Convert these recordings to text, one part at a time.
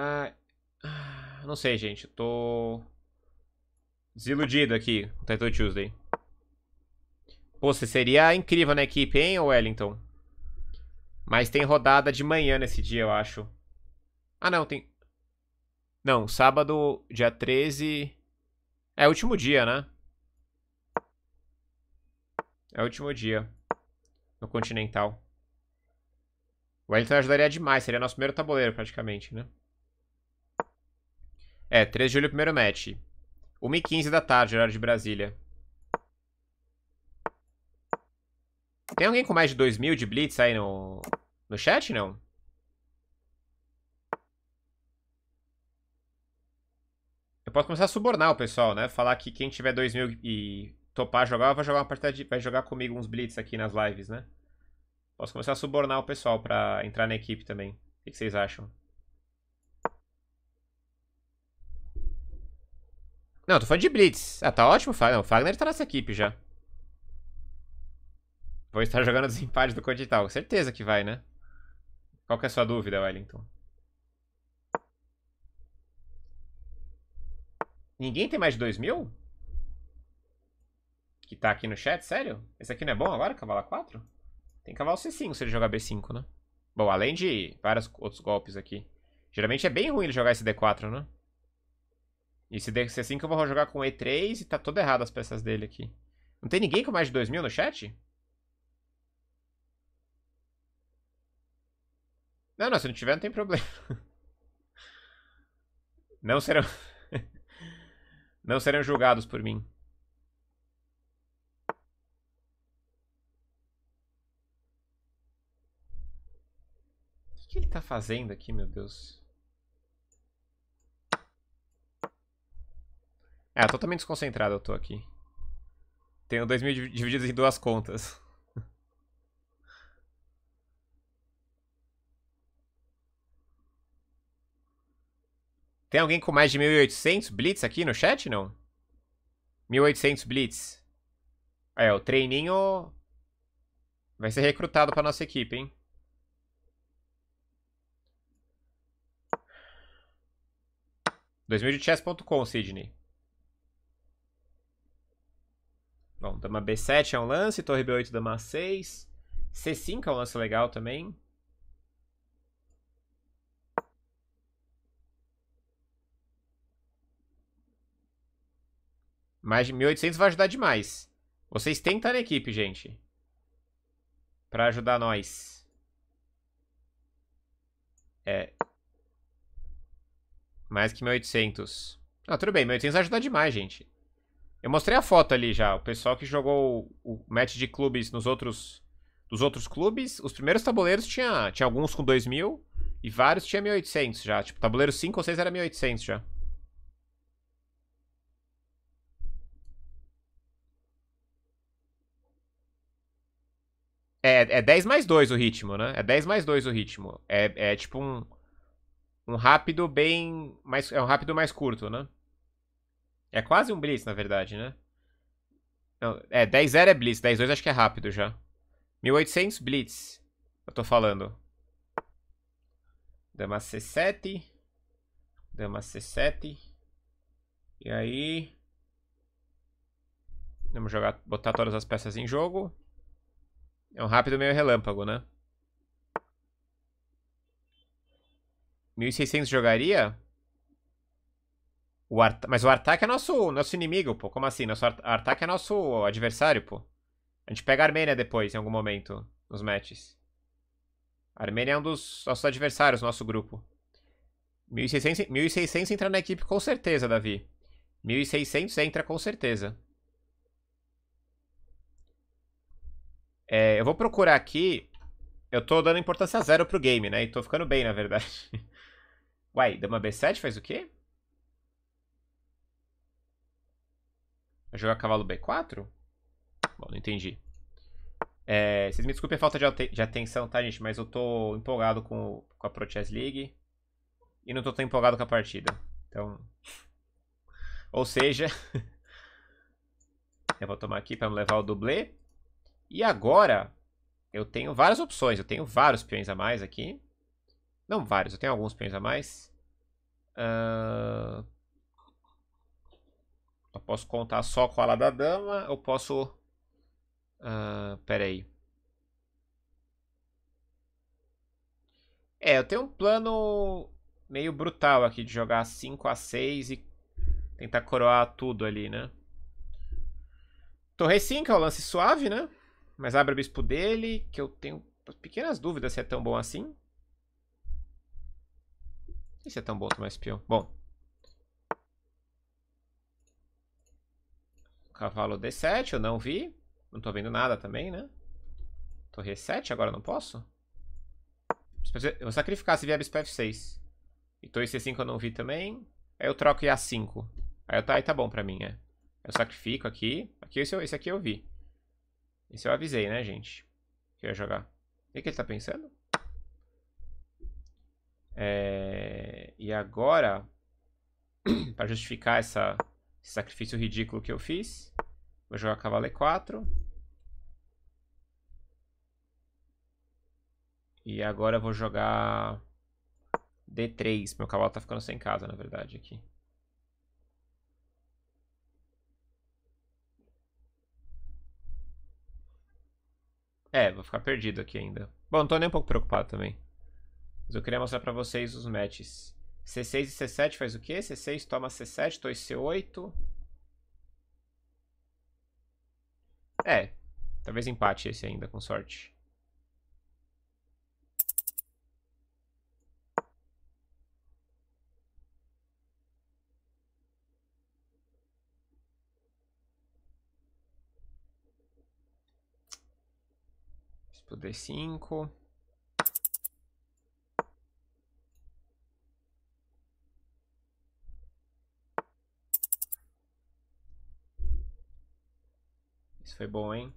Ah, ah, não sei, gente. Tô desiludido aqui com Taito Tuesday. Pô, você seria incrível na equipe, hein, Wellington? Mas tem rodada de manhã nesse dia, eu acho. Ah, não, tem... Não, sábado, dia 13... É o último dia, né? É o último dia. No Continental. O Wellington ajudaria demais, seria nosso primeiro tabuleiro, praticamente, né? É, 3 de julho, primeiro match. 1h15 da tarde, horário de Brasília. Tem alguém com mais de 2 mil de Blitz aí no, no chat, não? Eu posso começar a subornar o pessoal, né? Falar que quem tiver 2 mil e topar jogar, vai jogar uma partida de, vai jogar comigo uns Blitz aqui nas lives, né? Posso começar a subornar o pessoal pra entrar na equipe também. O que vocês acham? Não, tô falando de Blitz. Ah, tá ótimo o Fagner. O Fagner tá nessa equipe já. Vou estar jogando desempate do Codital. Certeza que vai, né? Qual que é a sua dúvida, Wellington? Ninguém tem mais de 2 mil? Que tá aqui no chat, sério? Esse aqui não é bom agora, cavalo 4 Tem cavalo C5 se ele jogar B5, né? Bom, além de vários outros golpes aqui. Geralmente é bem ruim ele jogar esse D4, né? E se é assim que eu vou jogar com E3 e tá todo errado as peças dele aqui. Não tem ninguém com mais de 2 mil no chat? Não, não, se não tiver não tem problema. Não serão... Não serão julgados por mim. O que ele tá fazendo aqui, meu Deus? É, totalmente desconcentrado eu tô aqui. Tenho dois mil divididos em duas contas. Tem alguém com mais de 1.800 blitz aqui no chat, não? 1.800 blitz. É, o treininho vai ser recrutado pra nossa equipe, hein? dois mil de chess.com, Sidney. Bom, dama B7 é um lance, torre B8, dama A6. C5 é um lance legal também. Mais de 1.800 vai ajudar demais. Vocês têm que estar na equipe, gente. Pra ajudar nós. É. Mais que 1.800. Ah, tudo bem. 1.800 vai ajudar demais, gente. Eu mostrei a foto ali já. O pessoal que jogou o match de clubes nos outros. Dos outros clubes, os primeiros tabuleiros tinha, tinha alguns com 2 mil e vários tinha 1800 já. Tipo, tabuleiro 5 ou 6 era 1800 já. É, é 10 mais 2 o ritmo, né? É 10 mais 2 o ritmo. É, é tipo um. Um rápido bem. Mais, é um rápido mais curto, né? É quase um Blitz, na verdade, né? Não, é, 10-0 é Blitz, 10-2 acho que é rápido já. 1800 Blitz, eu tô falando. Dama C7. Dama C7. E aí... Vamos jogar, botar todas as peças em jogo. É um rápido meio relâmpago, né? 1600 jogaria? O Art... Mas o Artak é nosso, nosso inimigo, pô. Como assim? Nosso Art... Artak é nosso adversário, pô. A gente pega a Armênia depois, em algum momento, nos matches. A Armênia é um dos nossos adversários, nosso grupo. 1600, 1600 entra na equipe com certeza, Davi. 1600 entra com certeza. É, eu vou procurar aqui. Eu tô dando importância zero pro game, né? E tô ficando bem, na verdade. Uai, dama B7 faz o quê? Jogar cavalo B4? Bom, não entendi. É, vocês me desculpem a falta de, de, atenção, tá, gente? Mas eu tô empolgado com, com a Pro Chess League. E não tô tão empolgado com a partida. Então. Ou seja. eu vou tomar aqui pra levar o dublê. E agora. Eu tenho várias opções. Eu tenho vários peões a mais aqui. Não vários, eu tenho alguns peões a mais. Uh, eu posso contar só com a ala da dama, eu posso... Uh, ah, pera aí. É, eu tenho um plano meio brutal aqui de jogar 5 a 6 e tentar coroar tudo ali, né? Torre 5 é o lance suave, né? Mas abre o bispo dele, que eu tenho pequenas dúvidas se é tão bom assim. E se é tão bom tomar é espião. Bom, Cavalo D7, eu não vi. Não tô vendo nada também, né? Torre E7, agora não posso? Eu vou sacrificar se vier bispo F6. E torre C5 eu não vi também. Aí eu troco e A5. Aí, eu, tá, aí tá bom pra mim, é. Eu sacrifico aqui. aqui esse, esse aqui eu vi. Esse eu avisei, né, gente? Que eu ia jogar. O que ele tá pensando? É... E agora, para justificar essa sacrifício ridículo que eu fiz. Vou jogar cavalo e4. E agora eu vou jogar D3. Meu cavalo tá ficando sem casa, na verdade, aqui. É, vou ficar perdido aqui ainda. Bom, não tô nem um pouco preocupado também. Mas eu queria mostrar pra vocês os matches. C6 e C7 faz o quê? C6 toma C7, 2 C8. É, talvez empate esse ainda, com sorte. Por D5. foi bom, hein?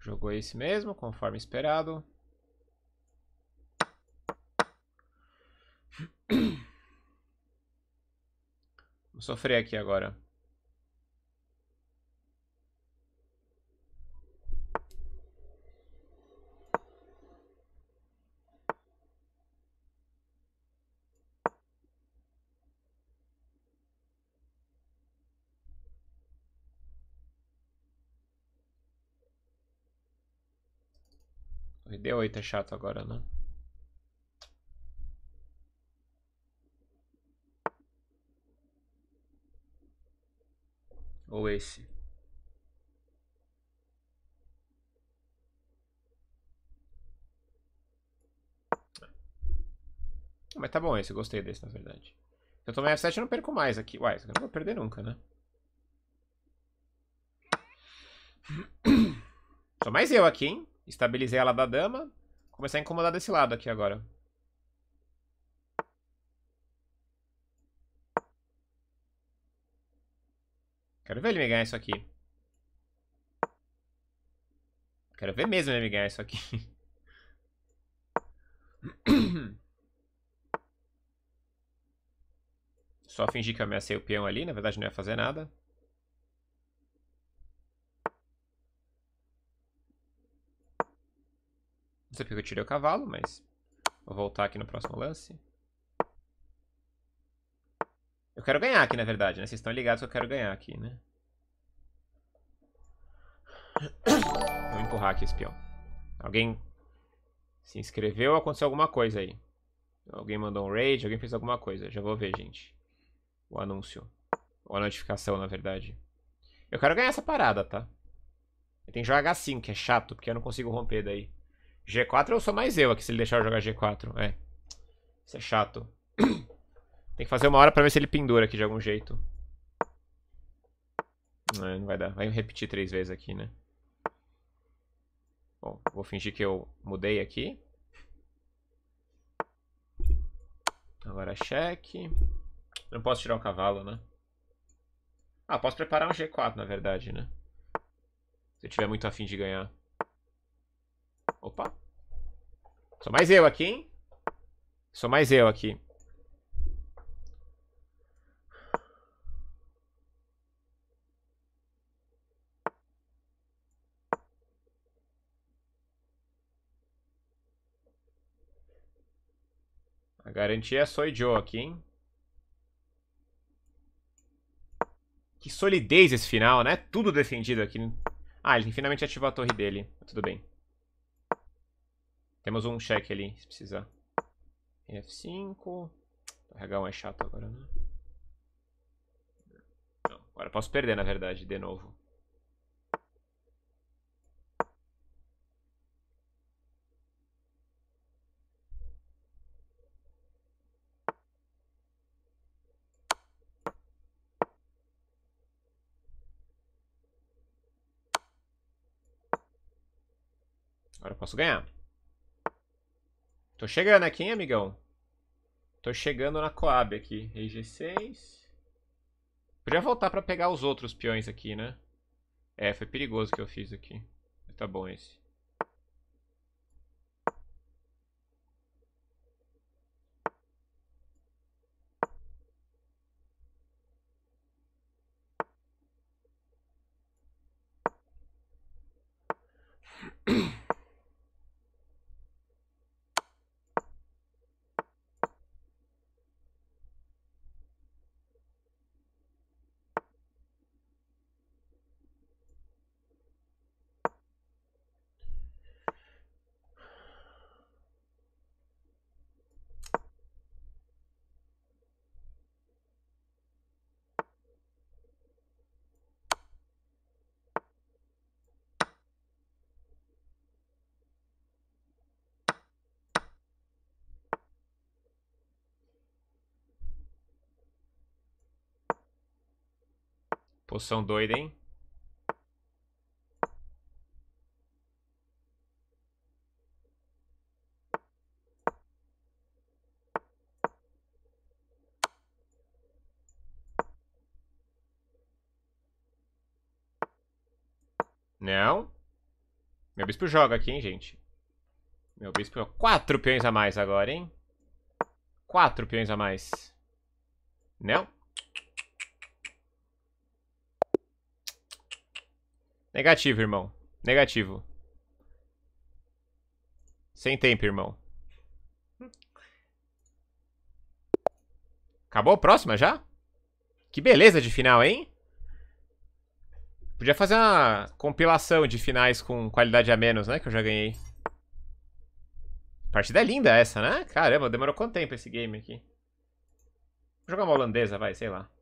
Jogou esse mesmo, conforme esperado. Vou sofrer aqui agora. O 8 é chato agora, né? Ou esse. Ah, mas tá bom esse, gostei desse, na verdade. Se eu tomei F7, eu não perco mais aqui. Uai, eu não vou perder nunca, né? Só mais eu aqui, hein? Estabilizei ela da dama. Começar a incomodar desse lado aqui agora. Quero ver ele me ganhar isso aqui. Quero ver mesmo ele me ganhar isso aqui. Só fingir que eu ameacei o peão ali. Na verdade, não ia fazer nada. sei porque eu tirei o cavalo, mas vou voltar aqui no próximo lance. Eu quero ganhar aqui, na verdade, né? Vocês estão ligados que eu quero ganhar aqui, né? Vou empurrar aqui esse peão. Alguém se inscreveu ou aconteceu alguma coisa aí? Alguém mandou um raid, alguém fez alguma coisa. Já vou ver, gente. O anúncio. Ou a notificação, na verdade. Eu quero ganhar essa parada, tá? Tem que jogar H5, que é chato, porque eu não consigo romper daí. G4 eu sou mais eu aqui se ele deixar eu jogar G4. É. Isso é chato. Tem que fazer uma hora pra ver se ele pendura aqui de algum jeito. Não, não vai dar. Vai repetir três vezes aqui, né? Bom, vou fingir que eu mudei aqui. Agora cheque. Não posso tirar o cavalo, né? Ah, posso preparar um G4, na verdade, né? Se eu tiver muito afim de ganhar. Opa! Sou mais eu aqui, hein? Sou mais eu aqui. A garantia é só Joe aqui, hein? Que solidez esse final, né? Tudo defendido aqui. Ah, ele finalmente ativou a torre dele. Tudo bem. Temos um check ali, se precisar. F5. Carregar um é chato agora, né? Não, agora posso perder, na verdade, de novo. Agora posso ganhar. Tô chegando aqui, hein, amigão? Tô chegando na Coab aqui. EG6. Podia voltar pra pegar os outros peões aqui, né? É, foi perigoso que eu fiz aqui. Tá bom esse. Poção doida, hein? Não. Meu bispo joga aqui, hein, gente. Meu bispo... É quatro peões a mais agora, hein? Quatro peões a mais. Não. Negativo, irmão. Negativo. Sem tempo, irmão. Acabou a próxima já? Que beleza de final, hein? Podia fazer uma compilação de finais com qualidade a menos, né? Que eu já ganhei. Partida linda essa, né? Caramba, demorou quanto tempo esse game aqui? Vou jogar uma holandesa, vai, sei lá.